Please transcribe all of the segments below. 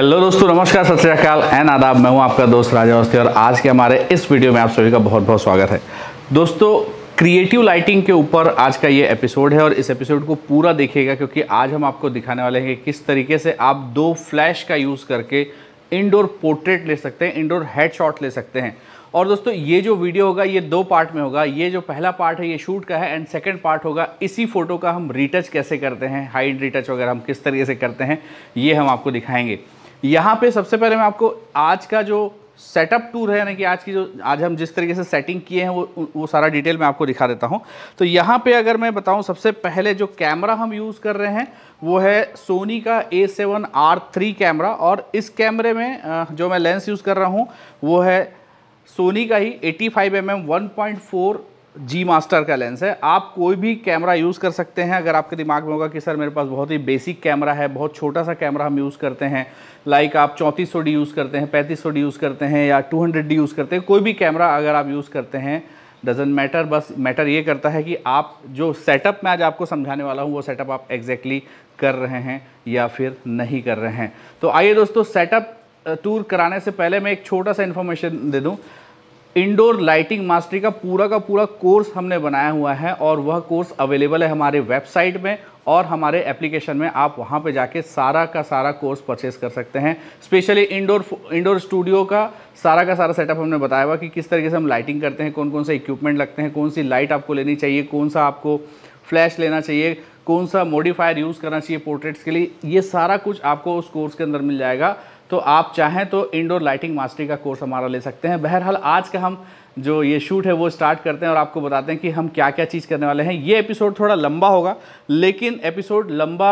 Hello दोस्तों नमस्कार सत श्रीकाल एन आदाब मैं हूं आपका दोस्त राजा अवस्थी और आज के हमारे इस वीडियो में आप सभी का बहुत बहुत स्वागत है दोस्तों क्रिएटिव लाइटिंग के ऊपर आज का ये एपिसोड है और इस एपिसोड को पूरा देखिएगा क्योंकि आज हम आपको दिखाने वाले हैं कि किस तरीके से आप दो फ्लैश का यूज़ करके इनडोर पोर्ट्रेट ले सकते हैं इंडोर शॉट ले सकते हैं और दोस्तों ये जो वीडियो होगा ये दो पार्ट में होगा ये जो पहला पार्ट है ये शूट का है एंड सेकंड पार्ट होगा इसी फ़ोटो का हम रीटच कैसे करते हैं हाइड रीटच वगैरह हम किस तरीके से करते हैं ये हम आपको दिखाएंगे यहाँ पे सबसे पहले मैं आपको आज का जो सेटअप टूर है यानी कि आज की जो आज हम जिस तरीके से सेटिंग किए हैं वो वो सारा डिटेल मैं आपको दिखा देता हूँ तो यहाँ पे अगर मैं बताऊँ सबसे पहले जो कैमरा हम यूज़ कर रहे हैं वो है सोनी का A seven R three camera और इस कैमरे में जो मैं लेंस यूज़ कर रहा हूँ वो है सोनी का ही 85 five M M one point four G master का लेंस है आप कोई भी कैमरा यूज़ कर सकते हैं अगर आपके दिमाग में होगा कि सर मेरे पास बहुत ही बेसिक कैमरा है बहुत छोटा सा कैमरा हम यूज़ करते हैं लाइक आप चौंतीस डी यूज़ करते हैं पैंतीस डी यूज़ करते हैं या टू हंड्रेड डी यूज़ करते हैं कोई भी कैमरा अगर आप यूज़ करते हैं डजेंट मैटर बस मैटर ये करता है कि आप जो सेटअप मैं आज आपको समझाने वाला हूँ वो सेटअप आप एग्जैक्टली exactly कर रहे हैं या फिर नहीं कर रहे हैं तो आइए दोस्तों सेटअप टूर कराने से पहले मैं एक छोटा सा इन्फॉर्मेशन दे दूँ इंडोर लाइटिंग मास्टरी का पूरा का पूरा कोर्स हमने बनाया हुआ है और वह कोर्स अवेलेबल है हमारे वेबसाइट में और हमारे एप्लीकेशन में आप वहां पे जाके सारा का सारा कोर्स परचेस कर सकते हैं स्पेशली इंडोर इंडोर स्टूडियो का सारा का सारा सेटअप हमने बताया हुआ कि किस तरीके से हम लाइटिंग करते हैं कौन कौन सा इक्विपमेंट लगते हैं कौन सी लाइट आपको लेनी चाहिए कौन सा आपको फ्लैश लेना चाहिए कौन सा मॉडिफायर यूज़ करना चाहिए पोर्ट्रेट्स के लिए ये सारा कुछ आपको उस कोर्स के अंदर मिल जाएगा तो आप चाहें तो इंडोर लाइटिंग मास्टरी का कोर्स हमारा ले सकते हैं बहरहाल आज का हम जो ये शूट है वो स्टार्ट करते हैं और आपको बताते हैं कि हम क्या क्या चीज़ करने वाले हैं ये एपिसोड थोड़ा लंबा होगा लेकिन एपिसोड लंबा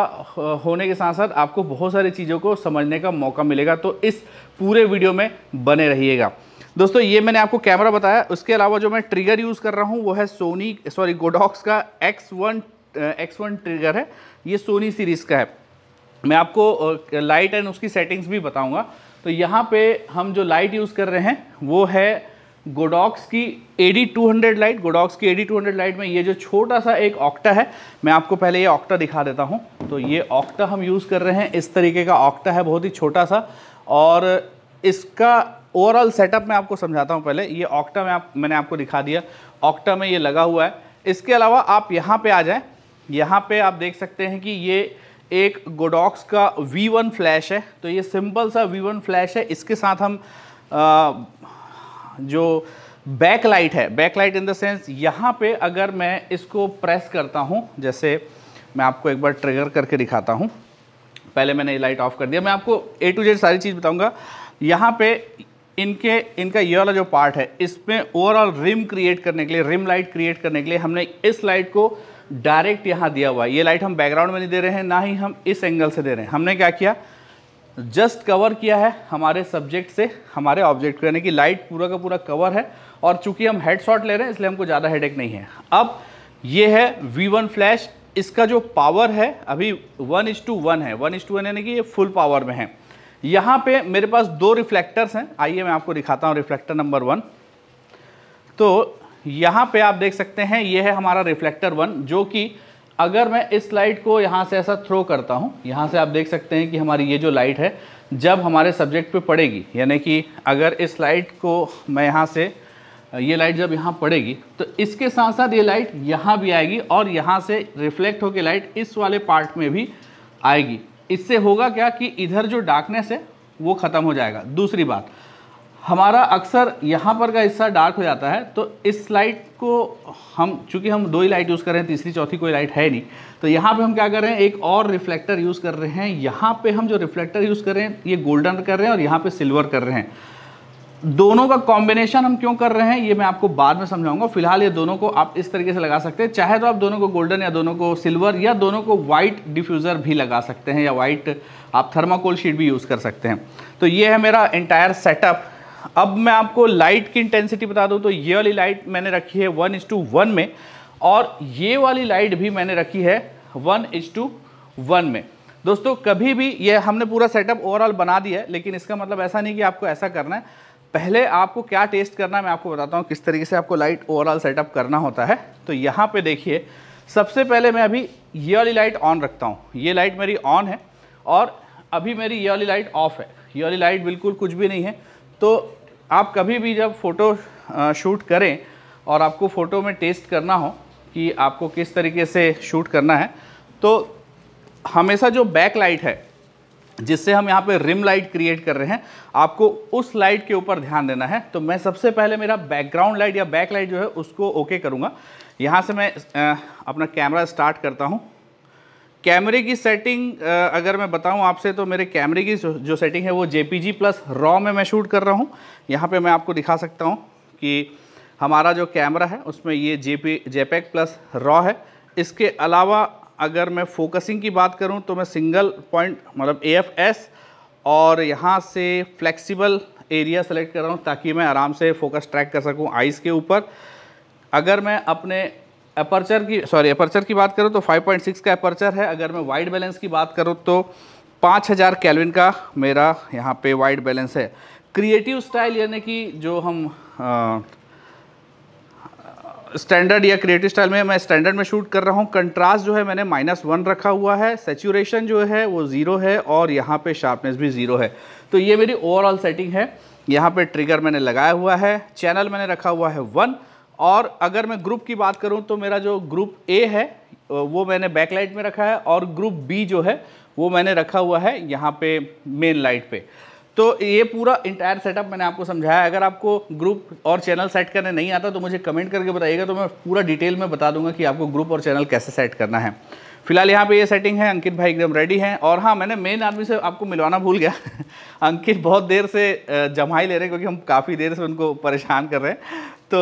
होने के साथ साथ आपको बहुत सारी चीज़ों को समझने का मौका मिलेगा तो इस पूरे वीडियो में बने रहिएगा दोस्तों ये मैंने आपको कैमरा बताया उसके अलावा जो मैं ट्रिगर यूज़ कर रहा हूँ वो है सोनी सॉरी गोडॉक्स का X one X one trigger है ये सोनी सीरीज़ का है मैं आपको लाइट एंड उसकी सेटिंग्स भी बताऊंगा तो यहाँ पे हम जो लाइट यूज़ कर रहे हैं वो है गोडॉक्स की A two hundred light Godox की ए टू हंड्रेड लाइट में ये जो छोटा सा एक ऑक्टा है मैं आपको पहले ये ऑक्टा दिखा देता हूँ तो ये ऑक्टा हम यूज़ कर रहे हैं इस तरीके का ऑक्टा है बहुत ही छोटा सा और इसका ओवरऑल सेटअप मैं आपको समझाता हूँ पहले ये ऑक्टा में आप मैंने आपको दिखा दिया ऑक्टा में ये लगा हुआ है इसके अलावा आप यहाँ पर आ जाएँ यहाँ पर आप देख सकते हैं कि ये एक गोडॉक्स का V1 फ्लैश है तो ये सिंपल सा V1 फ्लैश है इसके साथ हम आ, जो बैक लाइट है back light in the sense यहाँ पे अगर मैं इसको प्रेस करता हूँ जैसे मैं आपको एक बार ट्रिगर करके दिखाता हूँ पहले मैंने ये लाइट ऑफ कर दिया मैं आपको ए टू जेड सारी चीज़ बताऊँगा यहाँ पे इनके इनका ये वाला जो पार्ट है इसमें ओवरऑल रिम क्रिएट करने के लिए रिम लाइट क्रिएट करने के लिए हमने इस लाइट को डायरेक्ट यहाँ दिया हुआ है ये लाइट हम बैकग्राउंड में नहीं दे रहे हैं ना ही हम इस एंगल से दे रहे हैं हमने क्या किया जस्ट कवर किया है हमारे सब्जेक्ट से हमारे ऑब्जेक्ट को यानी कि लाइट पूरा का पूरा कवर है और चूंकि हम हेड शॉट ले रहे हैं इसलिए हमको ज़्यादा हेडेक नहीं है अब ये है वी वन फ्लैश इसका जो पावर है अभी वन इज टू वन है वन इज टू वन यानी कि ये फुल पावर में है यहाँ पे मेरे पास दो रिफ्लेक्टर्स हैं आइए मैं आपको दिखाता हूँ रिफ्लेक्टर नंबर वन तो यहाँ पे आप देख सकते हैं ये है हमारा रिफ्लेक्टर वन जो कि अगर मैं इस लाइट को यहाँ से ऐसा थ्रो करता हूँ यहाँ से आप देख सकते हैं कि हमारी ये जो लाइट है जब हमारे सब्जेक्ट पे पड़ेगी यानी कि अगर इस लाइट को मैं यहाँ से ये लाइट जब यहाँ पड़ेगी तो इसके साथ साथ ये लाइट यहाँ भी आएगी और यहाँ से रिफ्लेक्ट होकर लाइट इस वाले पार्ट में भी आएगी इससे होगा क्या कि इधर जो डार्कनेस है वो ख़त्म हो जाएगा दूसरी बात हमारा अक्सर यहाँ पर का हिस्सा डार्क हो जाता है तो इस लाइट को हम चूँकि हम दो ही लाइट यूज़ कर रहे हैं तीसरी चौथी कोई लाइट है नहीं तो यहाँ पे हम क्या कर रहे हैं एक और रिफ्लेक्टर यूज़ कर रहे हैं यहाँ पे हम जो रिफ्लेक्टर यूज़ कर रहे हैं ये गोल्डन कर रहे हैं और यहाँ पे सिल्वर कर रहे हैं दोनों का कॉम्बिनेशन हम क्यों कर रहे हैं ये मैं आपको बाद में समझाऊंगा फिलहाल ये दोनों को आप इस तरीके से लगा सकते हैं चाहे तो आप दोनों को गोल्डन या दोनों को सिल्वर या दोनों को वाइट डिफ्यूज़र भी लगा सकते हैं या वाइट आप थर्माकोल शीट भी यूज़ कर सकते हैं तो ये है मेरा एंटायर सेटअप अब मैं आपको लाइट की इंटेंसिटी बता दूं तो ये वाली लाइट मैंने रखी है वन इज टू वन में और ये वाली लाइट भी मैंने रखी है वन इज टू वन में दोस्तों कभी भी ये हमने पूरा सेटअप ओवरऑल बना दिया है लेकिन इसका मतलब ऐसा नहीं कि आपको ऐसा करना है पहले आपको क्या टेस्ट करना है मैं आपको बताता हूँ किस तरीके से आपको लाइट ओवरऑल सेटअप करना होता है तो यहाँ पर देखिए सबसे पहले मैं अभी ये वाली लाइट ऑन रखता हूँ ये लाइट मेरी ऑन है और अभी मेरी ये वाली लाइट ऑफ है ये वाली लाइट बिल्कुल कुछ भी नहीं है तो आप कभी भी जब फ़ोटो शूट करें और आपको फ़ोटो में टेस्ट करना हो कि आपको किस तरीके से शूट करना है तो हमेशा जो बैक लाइट है जिससे हम यहाँ पे रिम लाइट क्रिएट कर रहे हैं आपको उस लाइट के ऊपर ध्यान देना है तो मैं सबसे पहले मेरा बैकग्राउंड लाइट या बैक लाइट जो है उसको ओके करूँगा यहाँ से मैं अपना कैमरा स्टार्ट करता हूँ कैमरे की सेटिंग अगर मैं बताऊं आपसे तो मेरे कैमरे की जो सेटिंग है वो जे प्लस रॉ में मैं शूट कर रहा हूं यहां पे मैं आपको दिखा सकता हूं कि हमारा जो कैमरा है उसमें ये JPEG plus raw है इसके अलावा अगर मैं फोकसिंग की बात करूं तो मैं सिंगल पॉइंट मतलब ए और यहाँ से फ्लैक्सीबल एरिया सेलेक्ट कर रहा हूँ ताकि मैं आराम से फोकस ट्रैक कर सकूँ आइस के ऊपर अगर मैं अपने अपर्चर की सॉरी अपर्चर की बात करूँ तो 5.6 का अपर्चर है अगर मैं वाइड बैलेंस की बात करूँ तो 5000 हज़ार कैलविन का मेरा यहाँ पे वाइड बैलेंस है क्रिएटिव स्टाइल यानी कि जो हम स्टैंडर्ड या क्रिएटिव स्टाइल में मैं स्टैंडर्ड में शूट कर रहा हूँ कंट्रास्ट जो है मैंने माइनस वन रखा हुआ है सेचुरेशन जो है वो ज़ीरो है और यहाँ पे शार्पनेस भी ज़ीरो है तो ये मेरी ओवरऑल सेटिंग है यहाँ पे ट्रिगर मैंने लगाया हुआ है चैनल मैंने रखा हुआ है वन और अगर मैं ग्रुप की बात करूं तो मेरा जो ग्रुप ए है वो मैंने बैक लाइट में रखा है और ग्रुप बी जो है वो मैंने रखा हुआ है यहाँ पे मेन लाइट पे तो ये पूरा इंटायर सेटअप मैंने आपको समझाया अगर आपको ग्रुप और चैनल सेट करने नहीं आता तो मुझे कमेंट करके बताइएगा तो मैं पूरा डिटेल में बता दूंगा कि आपको ग्रुप और चैनल कैसे सेट करना है फिलहाल यहाँ पे ये सेटिंग है अंकित भाई एकदम रेडी हैं और हाँ मैंने मेन आदमी से आपको मिलवाना भूल गया अंकित बहुत देर से जमाई ले रहे हैं क्योंकि हम काफ़ी देर से उनको परेशान कर रहे हैं तो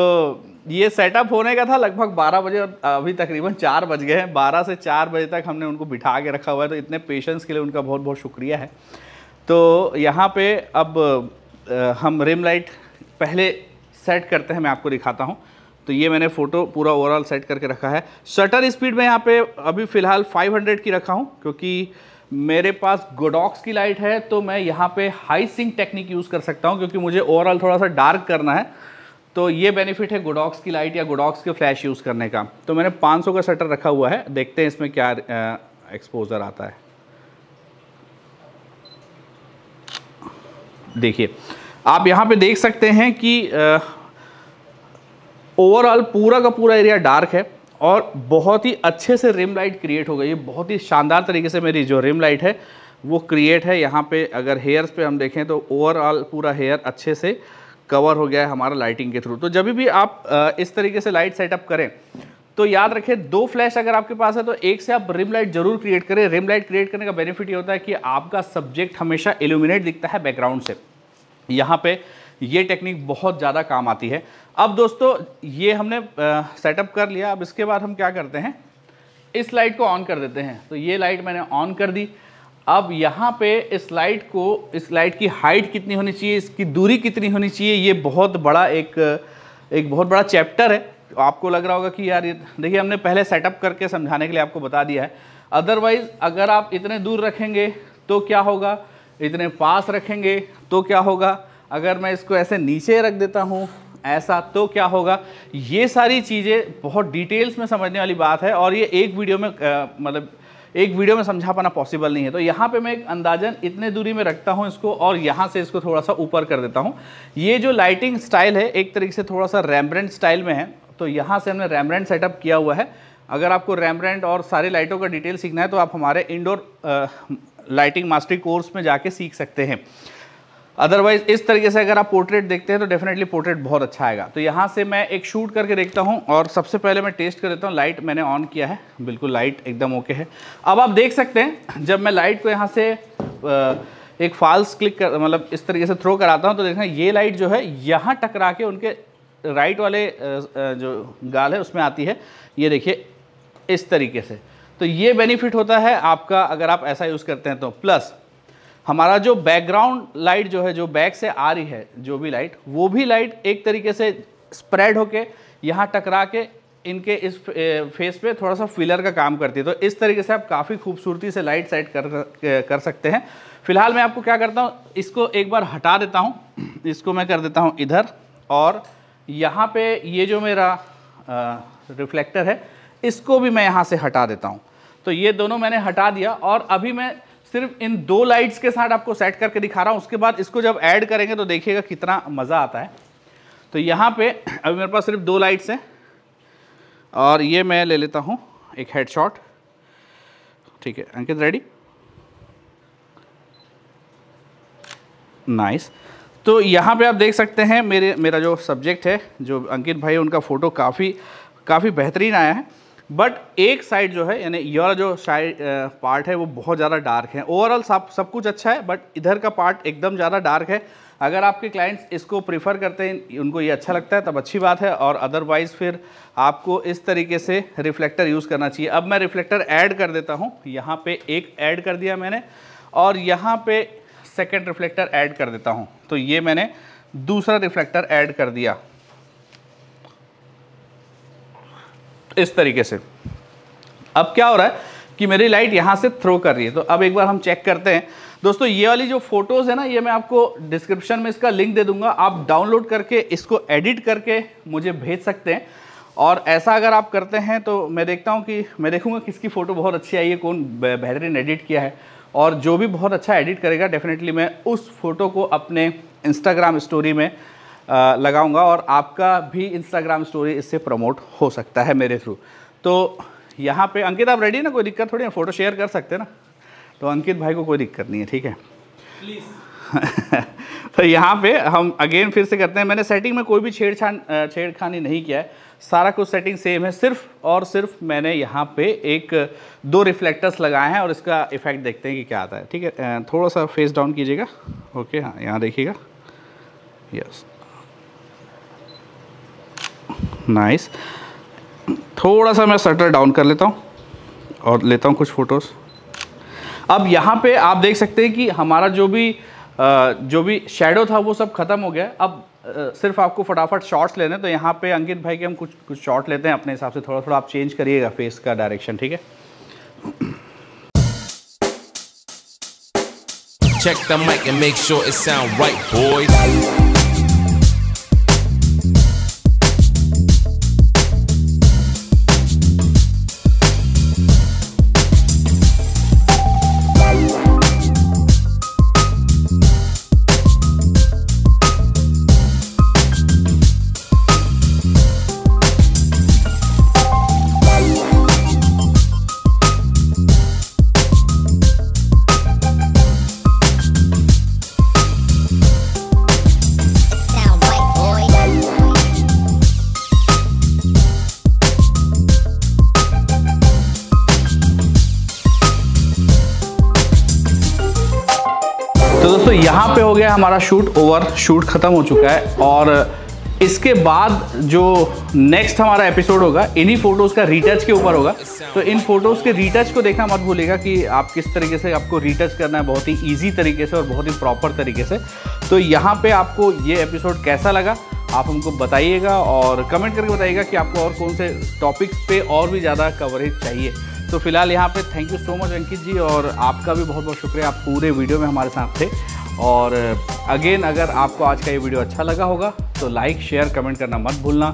ये सेटअप होने का था लगभग 12 बजे और अभी तकरीबन 4 बज गए हैं 12 से 4 बजे तक हमने उनको बिठा के रखा हुआ है तो इतने पेशेंस के लिए उनका बहुत बहुत शुक्रिया है तो यहाँ पर अब हम रिम लाइट पहले सेट करते हैं मैं आपको दिखाता हूँ तो ये मैंने फ़ोटो पूरा ओवरऑल सेट करके रखा है शटर स्पीड में यहाँ पे अभी फ़िलहाल 500 की रखा हूँ क्योंकि मेरे पास गोडॉक्स की लाइट है तो मैं यहाँ पे हाई सिंक टेक्निक यूज़ कर सकता हूँ क्योंकि मुझे ओवरऑल थोड़ा सा डार्क करना है तो ये बेनिफिट है गोडॉक्स की लाइट या गोडॉक्स के फ्लैश यूज़ करने का तो मैंने पाँच का शटर रखा हुआ है देखते हैं इसमें क्या एक्सपोजर आता है देखिए आप यहाँ पे देख सकते हैं कि ओवरऑल पूरा का पूरा एरिया डार्क है और बहुत ही अच्छे से रिम लाइट क्रिएट हो गई है बहुत ही शानदार तरीके से मेरी जो रिम लाइट है वो क्रिएट है यहाँ पे अगर हेयर्स पे हम देखें तो ओवरऑल पूरा हेयर अच्छे से कवर हो गया है हमारा लाइटिंग के थ्रू तो जब भी आप इस तरीके से लाइट सेटअप करें तो याद रखें दो फ्लैश अगर आपके पास है तो एक से आप रिम लाइट जरूर क्रिएट करें रिम लाइट क्रिएट करने का बेनिफिट ये होता है कि आपका सब्जेक्ट हमेशा एल्यूमिनेट दिखता है बैकग्राउंड से यहाँ पे ये टेक्निक बहुत ज़्यादा काम आती है अब दोस्तों ये हमने सेटअप कर लिया अब इसके बाद हम क्या करते हैं इस लाइट को ऑन कर देते हैं तो ये लाइट मैंने ऑन कर दी अब यहाँ पे इस लाइट को इस लाइट की हाइट कितनी होनी चाहिए इसकी दूरी कितनी होनी चाहिए ये बहुत बड़ा एक एक बहुत बड़ा चैप्टर है तो आपको लग रहा होगा कि यार ये देखिए हमने पहले सेटअप करके समझाने के लिए आपको बता दिया है अदरवाइज़ अगर आप इतने दूर रखेंगे तो क्या होगा इतने पास रखेंगे तो क्या होगा अगर मैं इसको ऐसे नीचे रख देता हूँ ऐसा तो क्या होगा ये सारी चीज़ें बहुत डिटेल्स में समझने वाली बात है और ये एक वीडियो में मतलब एक वीडियो में समझा पाना पॉसिबल नहीं है तो यहाँ पे मैं एक अंदाजन इतने दूरी में रखता हूँ इसको और यहाँ से इसको थोड़ा सा ऊपर कर देता हूँ ये जो लाइटिंग स्टाइल है एक तरीके से थोड़ा सा रैमब्रेंट स्टाइल में है तो यहाँ से हमने रैमब्रेंट सेटअप किया हुआ है अगर आपको रैमब्रेंट और सारी लाइटों का डिटेल सीखना है तो आप हमारे इंडोर लाइटिंग मास्टरी कोर्स में जाके सीख सकते हैं अदरवाइज इस तरीके से अगर आप पोर्ट्रेट देखते हैं तो डेफिनेटली पोर्ट्रेट बहुत अच्छा आएगा तो यहाँ से मैं एक शूट करके देखता हूँ और सबसे पहले मैं टेस्ट कर देता हूँ लाइट मैंने ऑन किया है बिल्कुल लाइट एकदम ओके है अब आप देख सकते हैं जब मैं लाइट को यहाँ से एक फाल्स क्लिक कर मतलब इस तरीके से थ्रो कराता हूँ तो देखना ये लाइट जो है यहाँ टकरा के उनके राइट वाले जो गाल है उसमें आती है ये देखिए इस तरीके से तो ये बेनिफिट होता है आपका अगर आप ऐसा यूज़ करते हैं तो प्लस हमारा जो बैकग्राउंड लाइट जो है जो बैक से आ रही है जो भी लाइट वो भी लाइट एक तरीके से स्प्रेड होके यहाँ टकरा के इनके इस फेस पे थोड़ा सा फिलर का काम करती है तो इस तरीके से आप काफ़ी खूबसूरती से लाइट सेट कर कर सकते हैं फिलहाल मैं आपको क्या करता हूँ इसको एक बार हटा देता हूँ इसको मैं कर देता हूँ इधर और यहाँ पे ये जो मेरा रिफ्लेक्टर है इसको भी मैं यहाँ से हटा देता हूँ तो ये दोनों मैंने हटा दिया और अभी मैं सिर्फ इन दो लाइट्स के साथ आपको सेट करके दिखा रहा हूँ उसके बाद इसको जब ऐड करेंगे तो देखिएगा कितना मज़ा आता है तो यहाँ पे अभी मेरे पास सिर्फ दो लाइट्स हैं और ये मैं ले लेता हूँ एक हेड शॉट ठीक है अंकित रेडी नाइस तो यहाँ पे आप देख सकते हैं मेरे मेरा जो सब्जेक्ट है जो अंकित भाई उनका फ़ोटो काफ़ी काफ़ी बेहतरीन आया है बट एक साइड जो है यानी ये वाला जो साइड पार्ट है वो बहुत ज़्यादा डार्क है ओवरऑल सब सब कुछ अच्छा है बट इधर का पार्ट एकदम ज़्यादा डार्क है अगर आपके क्लाइंट्स इसको प्रीफर करते हैं उनको ये अच्छा लगता है तब अच्छी बात है और अदरवाइज़ फिर आपको इस तरीके से रिफ्लेक्टर यूज़ करना चाहिए अब मैं रिफ्लेक्टर ऐड कर देता हूँ यहाँ पे एक ऐड कर दिया मैंने और यहाँ पे सेकेंड रिफ्लेक्टर ऐड कर देता हूँ तो ये मैंने दूसरा रिफ्लेक्टर ऐड कर दिया इस तरीके से अब क्या हो रहा है कि मेरी लाइट यहाँ से थ्रो कर रही है तो अब एक बार हम चेक करते हैं दोस्तों ये वाली जो फोटोज़ है ना ये मैं आपको डिस्क्रिप्शन में इसका लिंक दे दूंगा आप डाउनलोड करके इसको एडिट करके मुझे भेज सकते हैं और ऐसा अगर आप करते हैं तो मैं देखता हूँ कि मैं देखूँगा किसकी फ़ोटो बहुत अच्छी आई है कौन बेहतरीन एडिट किया है और जो भी बहुत अच्छा एडिट करेगा डेफिनेटली मैं उस फोटो को अपने इंस्टाग्राम स्टोरी में लगाऊंगा और आपका भी इंस्टाग्राम स्टोरी इससे प्रमोट हो सकता है मेरे थ्रू तो यहाँ पे अंकित आप रेडी ना कोई दिक्कत थोड़ी ना फ़ोटो शेयर कर सकते हैं ना तो अंकित भाई को कोई दिक्कत नहीं है ठीक है प्लीज़ तो यहाँ पे हम अगेन फिर से करते हैं मैंने सेटिंग में कोई भी छेड़छाड़ छेड़खानी नहीं किया है सारा कुछ सेटिंग सेम है सिर्फ और सिर्फ मैंने यहाँ पे एक दो रिफ्लेक्टर्स लगाए हैं और इसका इफेक्ट देखते हैं कि क्या आता है ठीक है थोड़ा सा फेस डाउन कीजिएगा ओके हाँ यहाँ देखिएगा यस नाइस थोड़ा सा मैं शटर डाउन कर लेता हूँ और लेता हूँ कुछ फ़ोटोज़ अब यहाँ पे आप देख सकते हैं कि हमारा जो भी जो भी शेडो था वो सब ख़त्म हो गया अब सिर्फ आपको फटाफट शॉट्स लेने तो यहाँ पे अंकित भाई के हम कुछ कुछ शॉट लेते हैं अपने हिसाब से थोड़ा थोड़ा आप चेंज करिएगा फेस का डायरेक्शन ठीक है Check the mic and make sure it sound right, boys. हमारा शूट ओवर शूट ख़त्म हो चुका है और इसके बाद जो नेक्स्ट हमारा एपिसोड होगा इन्हीं फ़ोटोज़ का रीटच के ऊपर होगा तो इन फ़ोटोज़ के रीटच को देखना मत भूलिएगा कि आप किस तरीके से आपको रीटच करना है बहुत ही ईजी तरीके से और बहुत ही प्रॉपर तरीके से तो यहाँ पे आपको ये एपिसोड कैसा लगा आप हमको बताइएगा और कमेंट करके बताइएगा कि आपको और कौन से टॉपिक्स पे और भी ज़्यादा कवरेज चाहिए तो फिलहाल यहाँ पे thank you so much Ankit ji और आपका भी बहुत बहुत शुक्रिया आप पूरे वीडियो में हमारे साथ थे और अगेन अगर आपको आज का ये वीडियो अच्छा लगा होगा तो लाइक शेयर कमेंट करना मत भूलना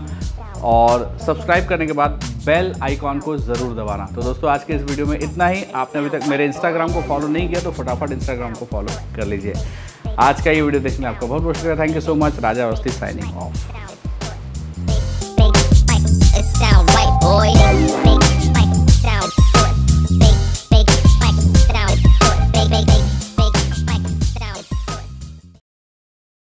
और सब्सक्राइब करने के बाद बेल आइकॉन को ज़रूर दबाना तो दोस्तों आज के इस वीडियो में इतना ही आपने अभी तक मेरे इंस्टाग्राम को फॉलो नहीं किया तो फटाफट इंस्टाग्राम को फॉलो कर लीजिए आज का ये वीडियो देखने आपका बहुत बहुत शुक्रिया thank you so much Raja Awasthi signing of